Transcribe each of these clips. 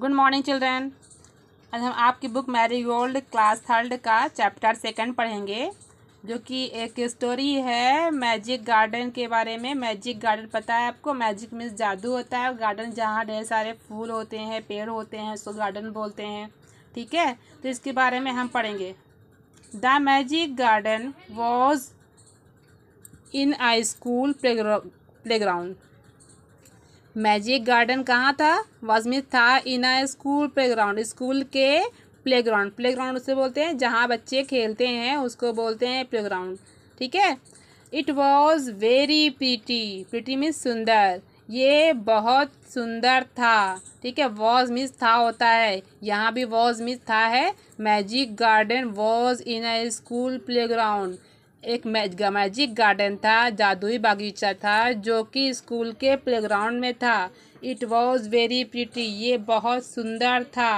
good morning children आज हम आपकी book marigold class third का चैप्टर सेकंड पढ़ेंगे जो कि एक स्टोरी है मैजिक गार्डन के बारे में मैजिक गार्डन पता है आपको मैजिक मीन्स जादू होता है गार्डन जहाँ ढेर सारे फूल होते हैं पेड़ होते हैं उसको गार्डन बोलते हैं ठीक है तो इसके बारे में हम पढ़ेंगे the magic garden was in a school playground magic garden कहाँ था वजमित था in a school playground school के प्लेग्राउंड प्लेग्राउंड उसे बोलते हैं जहाँ बच्चे खेलते हैं उसको बोलते हैं प्लेग्राउंड ठीक है it was very pretty pretty means सुंदर ये बहुत सुंदर था ठीक है वॉज मिस था होता है यहाँ भी वॉज मिस था है magic garden was in a school playground एक मैजिक गार्डन था जादुई बागीचा था जो कि स्कूल के प्लेग्राउंड में था इट वॉज वेरी प्रिटी ये बहुत सुंदर था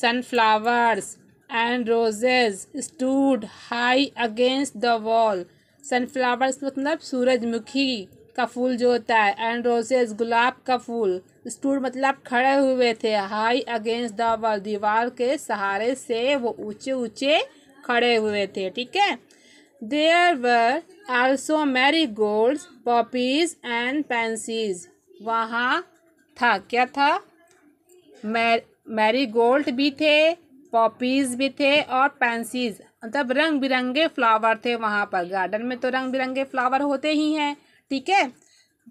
sunflowers and roses stood high against the wall sunflowers मतलब सूरजमुखी का फूल जो होता है एंड रोजेज गुलाब का फूल स्टूड मतलब खड़े हुए थे हाई अगेंस्ट द वॉल दीवार के सहारे से वो ऊंचे ऊंचे खड़े हुए थे ठीक है there were also marigold poppies and pansies वहाँ था क्या था मैरी गोल्ड भी थे पॉपीज भी थे और पेंसीज मतलब रंग बिरंगे फ्लावर थे वहाँ पर गार्डन में तो रंग बिरंगे फ्लावर होते ही हैं ठीक है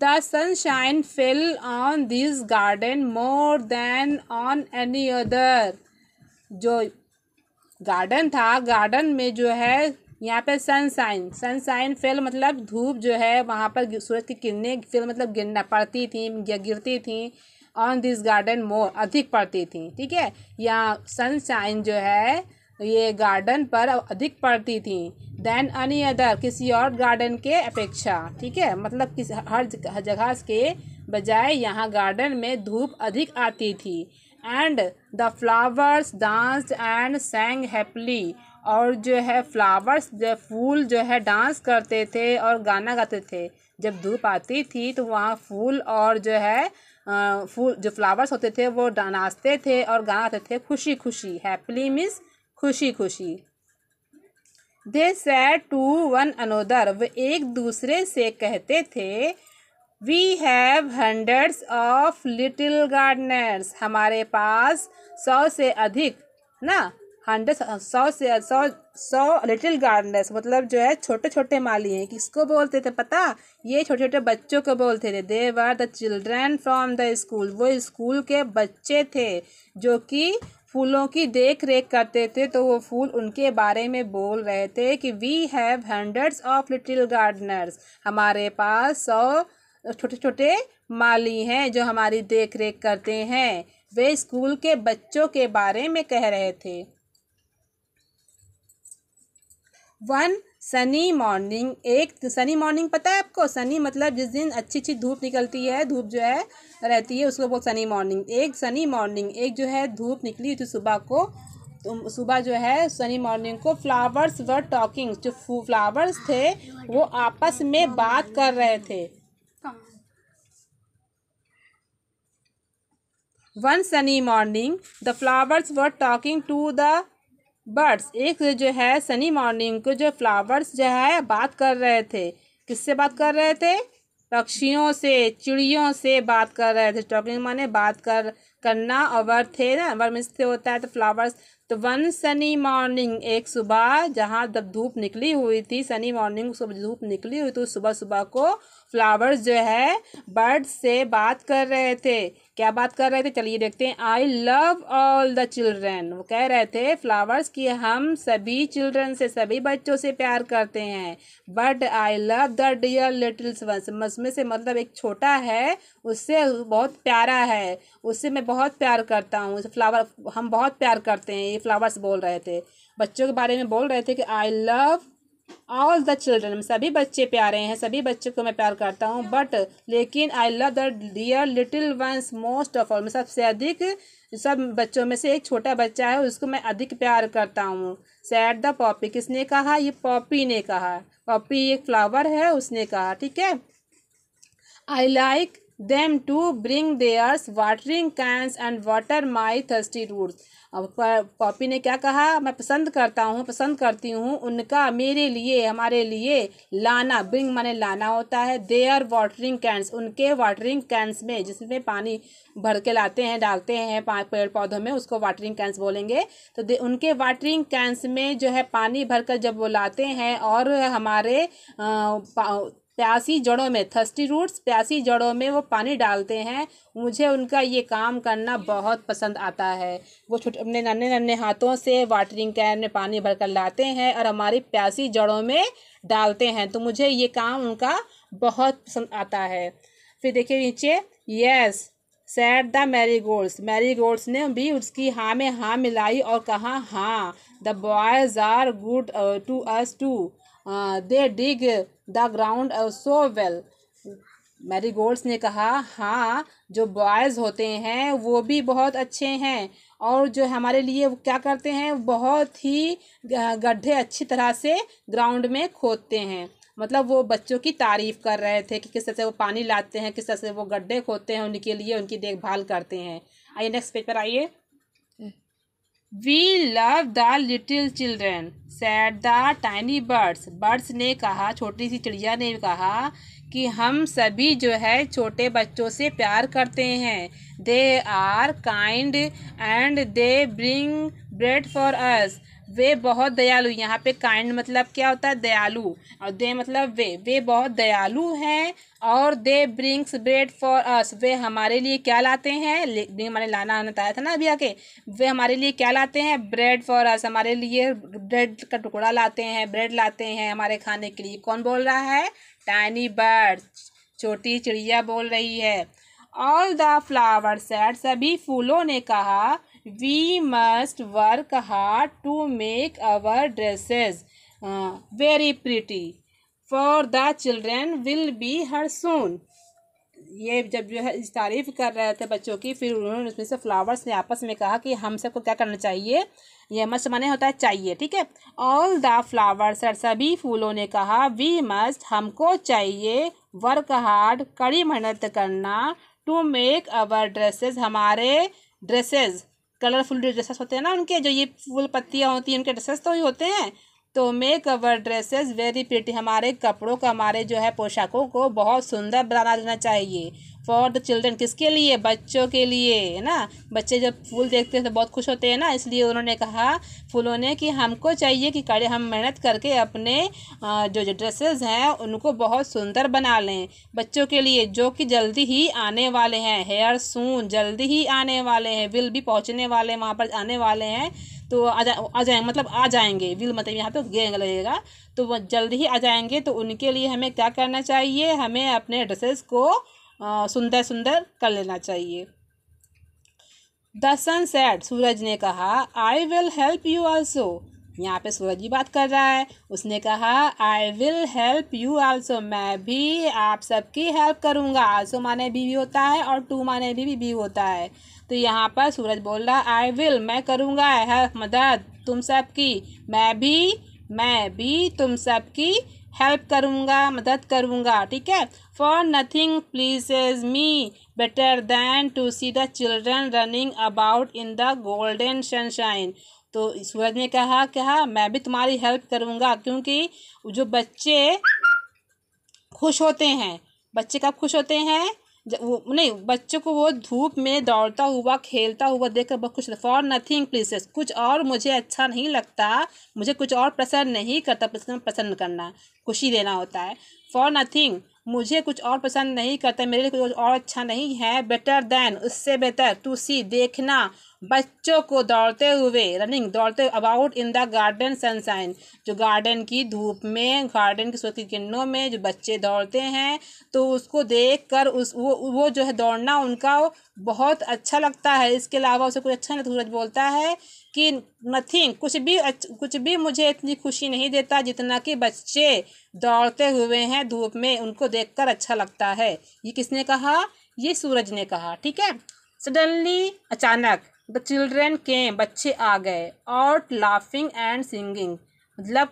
the sunshine fell on this garden more than on any other जो गार्डन था गार्डन में जो है यहाँ पे सनसाइन साइन फेल मतलब धूप जो है वहाँ पर सूरज की किरणें फेल मतलब गिरना पड़ती थी या गिरती थी ऑन दिस गार्डन मोर अधिक पड़ती थी ठीक है या साइन जो है ये गार्डन पर अधिक पड़ती थी देन अनी अदर किसी और गार्डन के अपेक्षा ठीक है मतलब किस हर जगह के बजाय यहाँ गार्डन में धूप अधिक आती थी and the flowers dance and sang happily और जो है फ्लावर्स जो फूल जो है डांस करते थे और गाना गाते थे जब धूप आती थी तो वहाँ फूल और जो है फूल जो फ्लावर्स होते थे वो नाचते थे और गाना गाते थे खुशी खुशी हैप्पली मीन्स खुशी खुशी they said to one another वे एक दूसरे से कहते थे we have hundreds of little gardeners हमारे पास सौ से अधिक ना हंड्रेड सौ से सौ सौ लिटिल गार्डनर्स मतलब जो है छोटे छोटे माली हैं किसको बोलते थे पता ये छोटे छोटे बच्चों को बोलते थे they were the children from the school वो स्कूल के बच्चे थे जो कि फूलों की देख रेख करते थे तो वो फूल उनके बारे में बोल रहे थे कि we have hundreds of little gardeners हमारे पास सौ छोटे छोटे माली हैं जो हमारी देख रेख करते हैं वे स्कूल के बच्चों के बारे में कह रहे थे वन सनी मॉर्निंग एक तो सनी मॉर्निंग पता है आपको सनी मतलब जिस दिन अच्छी अच्छी धूप निकलती है धूप जो है रहती है उसको बोल सनी मॉर्निंग एक सनी मॉर्निंग एक जो है धूप निकली थी सुबह को तो सुबह जो है सनी मॉर्निंग को फ्लावर्स वर टॉकिंग जो फ्लावर्स थे वो आपस में बात कर रहे थे one sunny morning the flowers were talking to the birds एक जो है सनी मॉर्निंग को जो फ्लावर्स जो है बात कर रहे थे किससे बात कर रहे थे पक्षियों से चिड़ियों से बात कर रहे थे टॉकिंग माने बात कर करना और थे ना अवर मिस से होता है तो फ्लावर्स तो वन सनी मॉर्निंग एक सुबह जहाँ जब धूप निकली हुई थी सनी मॉर्निंग सुबह धूप निकली हुई तो सुबह सुबह को फ्लावर्स जो है बर्ड से बात कर रहे थे क्या बात कर रहे थे चलिए देखते हैं I love all the children वो कह रहे थे फ्लावर्स कि हम सभी चिल्ड्रन से सभी बच्चों से प्यार करते हैं but I love the dear littles ones मसमे से मतलब एक छोटा है उससे बहुत प्यारा है उससे मैं बहुत प्यार करता हूँ फ्लावर हम बहुत प्यार करते हैं ये फ्लावर्स बोल रहे थे बच्चों के बारे में बोल रहे थे कि I love all the children सभी बच्चे प्यारे हैं सभी बच्चों को मैं प्यार करता हूँ बट लेकिन I love the dear little ones most of all सबसे अधिक सब बच्चों में से एक छोटा बच्चा है उसको मैं अधिक प्यार करता हूँ सैड द पॉपी किसने कहा ये पॉपी ने कहा पॉपी एक फ्लावर है उसने कहा ठीक है I like them to bring theirs watering cans and water my thirsty roots अब पॉपी ने क्या कहा मैं पसंद करता हूँ पसंद करती हूँ उनका मेरे लिए हमारे लिए लाना ब्रिंग माने लाना होता है देयर वाटरिंग कैंस उनके वाटरिंग कैंस में जिसमें पानी भर के लाते हैं डालते हैं पेड़ पौधों में उसको वाटरिंग कैंस बोलेंगे तो दे उनके वाटरिंग कैंस में जो है पानी भरकर जब वो लाते हैं और हमारे आ, प्यासी जड़ों में थर्स्टी रूट्स प्यासी जड़ों में वो पानी डालते हैं मुझे उनका ये काम करना बहुत पसंद आता है वो छोटे अपने नन्हे नन्हे हाथों से वाटरिंग कैन में पानी भरकर लाते हैं और हमारी प्यासी जड़ों में डालते हैं तो मुझे ये काम उनका बहुत पसंद आता है फिर देखिए नीचे yes said the marigolds marigolds ने भी उसकी हाँ में हाँ मिलाई और कहा हाँ the boys are good to us to they dig the ground so well marigolds ने कहा हाँ जो बॉयज़ होते हैं वो भी बहुत अच्छे हैं और जो हमारे लिए क्या करते हैं बहुत ही गड्ढे अच्छी तरह से ग्राउंड में खोदते हैं मतलब वो बच्चों की तारीफ़ कर रहे थे कि किस तरह से वो पानी लाते हैं किस तरह से वो गड्ढे खोदते हैं उनके लिए उनकी देखभाल करते हैं आइए नेक्स्ट पेज पर आइए we love the little children said the tiny birds birds ने कहा छोटी सी चिड़िया ने कहा कि हम सभी जो है छोटे बच्चों से प्यार करते हैं they are kind and they bring bread for us वे बहुत दयालु यहाँ पे काइंड मतलब क्या होता है दयालु और दे मतलब वे वे बहुत दयालु हैं और they brings bread for us वे हमारे लिए क्या लाते हैं हमारे लाना आना आया था ना अभी आके वे हमारे लिए क्या लाते हैं ब्रेड फॉर अस हमारे लिए ब्रेड का टुकड़ा लाते हैं ब्रेड लाते हैं हमारे खाने के लिए कौन बोल रहा है टाइनी बर्ड छोटी चिड़िया बोल रही है ऑल द फ्लावर सेट सभी फूलों ने कहा we must work hard to make our dresses very pretty for the children will be here soon ये जब जो है तारीफ कर रहे थे बच्चों की फिर उन्होंने उसमें से फ्लावर्स ने आपस में कहा कि हम सबको क्या करना चाहिए यह मस्ट मने होता है चाहिए ठीक है ऑल द फ्लावर्स और सभी फूलों ने कहा वी मस्ट हमको चाहिए वर्क हार्ड कड़ी मेहनत करना टू मेक अवर ड्रेसेस हमारे ड्रेसेस कलरफुल ड्रेसेस होते हैं ना उनके जो ये फूल पत्तियाँ होती हैं उनके ड्रेसेस तो ही होते हैं तो make our dresses very pretty हमारे कपड़ों का हमारे जो है पोशाकों को बहुत सुंदर बना देना चाहिए फॉर द चिल्ड्रेन किसके लिए बच्चों के लिए है ना बच्चे जब फूल देखते हैं तो बहुत खुश होते हैं ना इसलिए उन्होंने कहा फूलों ने कि हमको चाहिए कि कड़े हम मेहनत करके अपने जो जो ड्रेसेस हैं उनको बहुत सुंदर बना लें बच्चों के लिए जो कि जल्दी ही आने वाले हैं हेयर सून जल्दी ही आने वाले हैं विल भी पहुँचने वाले हैं वहाँ पर आने वाले हैं तो आ जा आ जाएंगे मतलब आ जाएंगे विल मतलब यहाँ पे गेंग लगेगा तो वह जल्दी ही आ जाएंगे तो उनके लिए हमें क्या करना चाहिए हमें अपने ड्रेसेस को हाँ, सुंदर सुंदर कर लेना चाहिए द सन सेट सूरज ने कहा I will help you also यहाँ पे सूरज ही बात कर रहा है उसने कहा I will help you also मैं भी आप सबकी हेल्प करूँगा आल्सो तो माने भी, भी होता है और टू माने भी, भी भी होता है तो यहाँ पर सूरज बोल रहा आई विल मैं करूँगा हेल्प मदद तुम सबकी मैं भी मैं भी तुम सबकी हेल्प करूँगा मदद करूँगा ठीक है for nothing pleases me better than to see the children running about in the golden sunshine तो सूरज ने कहा कहा मैं भी तुम्हारी हेल्प करूँगा क्योंकि जो बच्चे खुश होते हैं बच्चे कब खुश होते हैं वो नहीं बच्चों को वो धूप में दौड़ता हुआ खेलता हुआ देख कर बहुत खुश फॉर नथिंग प्लीसेस कुछ और मुझे अच्छा नहीं लगता मुझे कुछ और प्रसन्न नहीं करता प्रसन्न करना खुशी देना होता है फॉर नथिंग मुझे कुछ और पसंद नहीं करता मेरे लिए कुछ और अच्छा नहीं है बेटर दैन उससे बेहतर टू सी देखना बच्चों को दौड़ते हुए रनिंग दौड़ते about in the garden sunshine जो गार्डन की धूप में गार्डन की सूर्य की किरणों में जो बच्चे दौड़ते हैं तो उसको देख कर उस वो वो जो है दौड़ना उनका बहुत अच्छा लगता है इसके अलावा उसे अच्छा कुछ अच्छा नहीं सूरज बोलता है कि नथिंग कुछ भी कुछ भी मुझे इतनी खुशी नहीं देता जितना कि बच्चे दौड़ते हुए हैं धूप में उनको देखकर अच्छा लगता है ये किसने कहा ये सूरज ने कहा ठीक है सडनली अचानक द चिल्ड्रेन के बच्चे आ गए और लाफिंग एंड सिंगिंग मतलब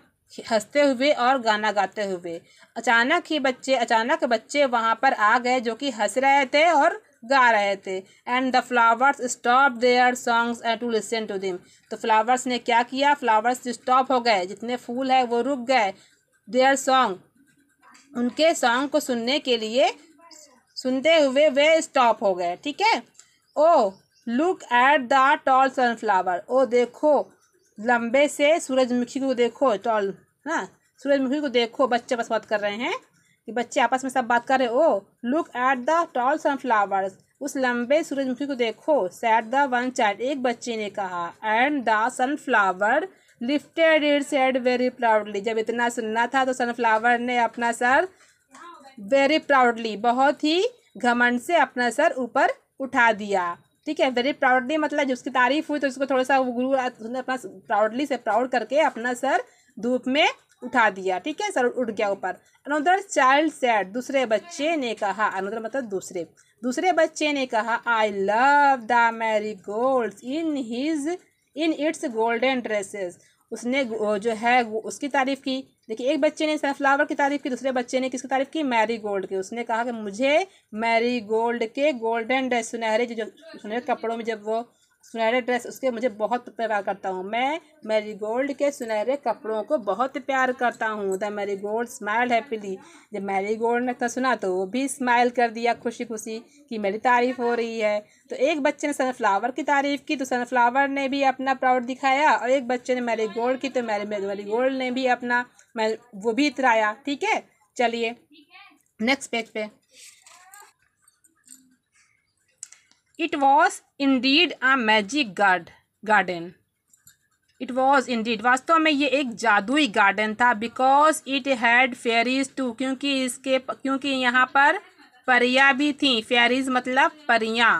हंसते हुए और गाना गाते हुए अचानक ही बच्चे अचानक बच्चे वहाँ पर आ गए जो कि हंस रहे थे और गा रहे थे and the flowers stop their songs and to listen to them तो फ्लावर्स ने क्या किया फ्लावर्स स्टॉप हो गए जितने फूल है वो रुक गए देयर सॉन्ग उनके सॉन्ग को सुनने के लिए सुनते हुए वे स्टॉप हो गए ठीक है oh look at the tall sunflower ओ देखो लंबे से सूरजमुखी को देखो टॉल है ना सूरजमुखी को देखो बच्चे बस बात कर रहे हैं कि बच्चे आपस में सब बात कर रहे हो look at the tall sunflowers उस लंबे सूरजमुखी को देखो सैट द वन चाइल्ड एक बच्चे ने कहा and the sunflower lifted it said very proudly जब इतना सुनना था तो सनफ्लावर ने अपना सर वेरी प्राउडली बहुत ही घमंड से अपना सर ऊपर उठा दिया ठीक है वेरी प्राउडली मतलब उसकी तारीफ हुई तो उसको थोड़ा सा गुरु अपना प्राउडली से प्राउड करके अपना सर धूप में उठा दिया ठीक है सर उठ गया ऊपर अनुदर चाइल्ड सेट दूसरे बच्चे ने कहा अनोदर मतलब दूसरे दूसरे बच्चे ने कहा I love the marigold in his in its golden dresses उसने जो है उसकी तारीफ़ की देखिए एक बच्चे ने सनफ्लावर की तारीफ़ की दूसरे बच्चे ने किसकी तारीफ़ की मैरी गोल्ड की उसने कहा कि मुझे मैरी गोल्ड के गोल्डन ड्रेस सुनहरे जो सुनहरे कपड़ों में जब वो सुनहरे ड्रेस उसके मुझे बहुत प्यार करता हूँ मैं गोल्ड के सुनहरे कपड़ों को बहुत प्यार करता हूँ द गोल्ड स्माइल हैप्पीली जब गोल्ड ने तो सुना तो वो भी स्माइल कर दिया खुशी खुशी कि मेरी तारीफ हो रही है तो एक बच्चे ने सनफ्लावर की तारीफ की तो सनफ्लावर ने भी अपना प्राउड दिखाया और एक बच्चे ने गोल्ड की तो मैरी गोल्ड ने भी अपना वो भी इतराया ठीक है चलिए नेक्स्ट पेज पे was indeed a magic guard garden it was indeed वास्तव में ये एक जादुई गार्डन था because it had fairies too क्योंकि इसके क्योंकि यहाँ पर परियाँ भी थी फेरीज मतलब परियाँ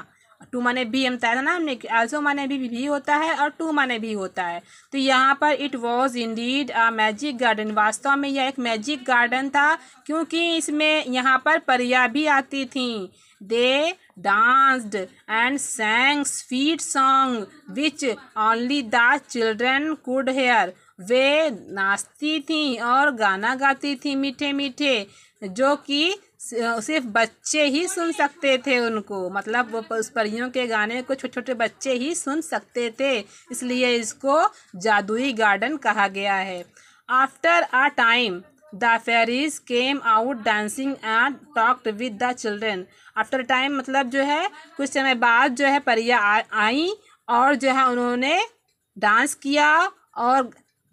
टू माने भी हम था ना हमने आल्सो माने भी भी होता है और टू माने भी होता है तो यहाँ पर it was indeed a magic garden वास्तव में यह एक मैजिक गार्डन था क्योंकि इसमें यहाँ पर परियाँ भी आती थी they danced and sang sweet song which only the children could hear वे नाचती थी और गाना गाती थी मीठे मीठे जो कि सिर्फ बच्चे ही सुन सकते थे उनको मतलब उस परियों के गाने को छोटे छोटे बच्चे ही सुन सकते थे इसलिए इसको जादुई गार्डन कहा गया है after a time the fairies came out dancing and talked with the children after time मतलब जो है कुछ समय बाद जो है परिया आई और जो है उन्होंने डांस किया और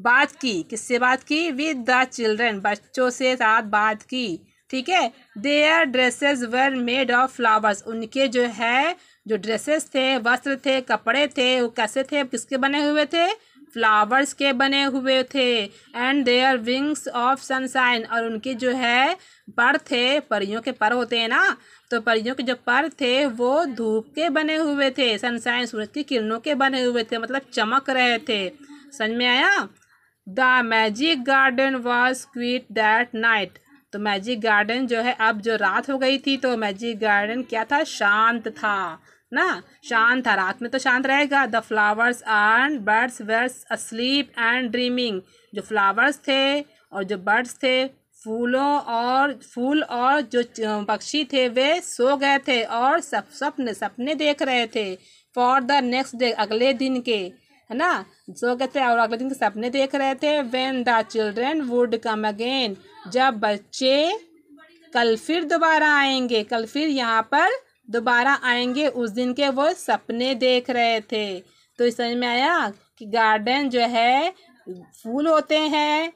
बात की किससे बात की विद द चिल्ड्रेन बच्चों से साथ बात की ठीक है their dresses were made of flowers उनके जो है जो ड्रेसेस थे वस्त्र थे कपड़े थे वो कैसे थे किसके बने हुए थे फ्लावर्स के बने हुए थे and their wings of sunshine और उनके जो है पर थे परियों के पर होते हैं ना तो परियों के जो पर थे वो धूप के बने हुए थे सनशाइन सूरज की किरणों के बने हुए थे मतलब चमक रहे थे समझ में आया the magic garden was quiet that night तो मैजिक गार्डन जो है अब जो रात हो गई थी तो मैजिक गार्डन क्या था शांत था ना शांत है रात में तो शांत रहेगा the flowers are birds were asleep and dreaming जो फ्लावर्स थे और जो बर्ड्स थे फूलों और फूल और जो पक्षी थे वे सो गए थे और सब सपने सपने देख रहे थे फॉर द नेक्स्ट डे अगले दिन के है ना सो गए थे और अगले दिन के सपने देख रहे थे when the children would come again जब बच्चे कल फिर दोबारा आएंगे कल फिर यहाँ पर दोबारा आएंगे उस दिन के वो सपने देख रहे थे तो इस समझ में आया कि गार्डन जो है फूल होते हैं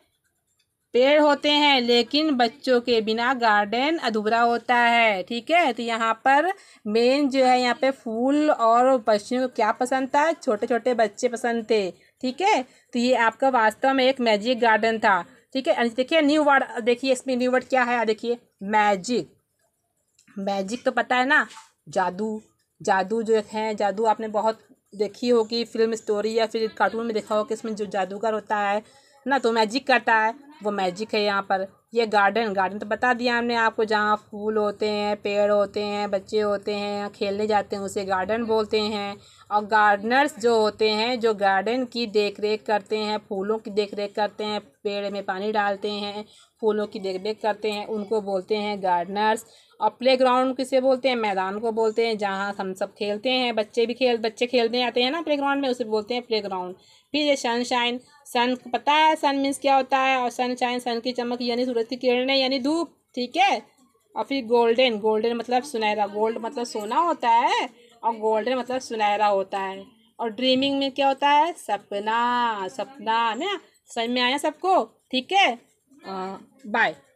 पेड़ होते हैं लेकिन बच्चों के बिना गार्डन अधूरा होता है ठीक है तो यहाँ पर मेन जो है यहाँ पे फूल और पक्षियों को क्या पसंद था छोटे छोटे बच्चे पसंद थे ठीक है तो ये आपका वास्तव में एक मैजिक गार्डन था ठीक है देखिए न्यू वर्ड देखिए इसमें न्यू वर्ड क्या है देखिए मैजिक मैजिक तो पता है ना जादू जादू जो है जादू आपने बहुत देखी होगी फिल्म स्टोरी या फिर कार्टून में देखा हो कि इसमें जो जादूगर होता है ना तो मैजिक करता है वो मैजिक है यहाँ पर ये गार्डन गार्डन तो बता दिया हमने आपको जहाँ फूल होते हैं पेड़ होते हैं बच्चे होते हैं खेलने जाते हैं उसे गार्डन बोलते हैं और गार्डनर्स जो होते हैं जो गार्डन की देख रेख करते हैं फूलों की देख रेख करते हैं पेड़ में पानी डालते हैं फूलों की देख रेख करते हैं उनको बोलते हैं गार्डनर्स और प्ले ग्राउंड किसे बोलते हैं मैदान को बोलते हैं जहाँ हम सब खेलते हैं बच्चे भी खेल बच्चे खेलने आते हैं ना प्ले ग्राउंड में उसे बोलते हैं प्ले ग्राउंड फिर ये सनशाइन सन पता है सन मीन्स क्या होता है और सनशाइन सन की चमक यानी सूरज की किरणें यानी धूप ठीक है और फिर गोल्डन गोल्डन मतलब सुनहरा गोल्ड मतलब सोना होता है और गोल्डन मतलब सुनहरा होता है और ड्रीमिंग में क्या होता है सपना सपना है ना समझ में आया सबको ठीक है बाय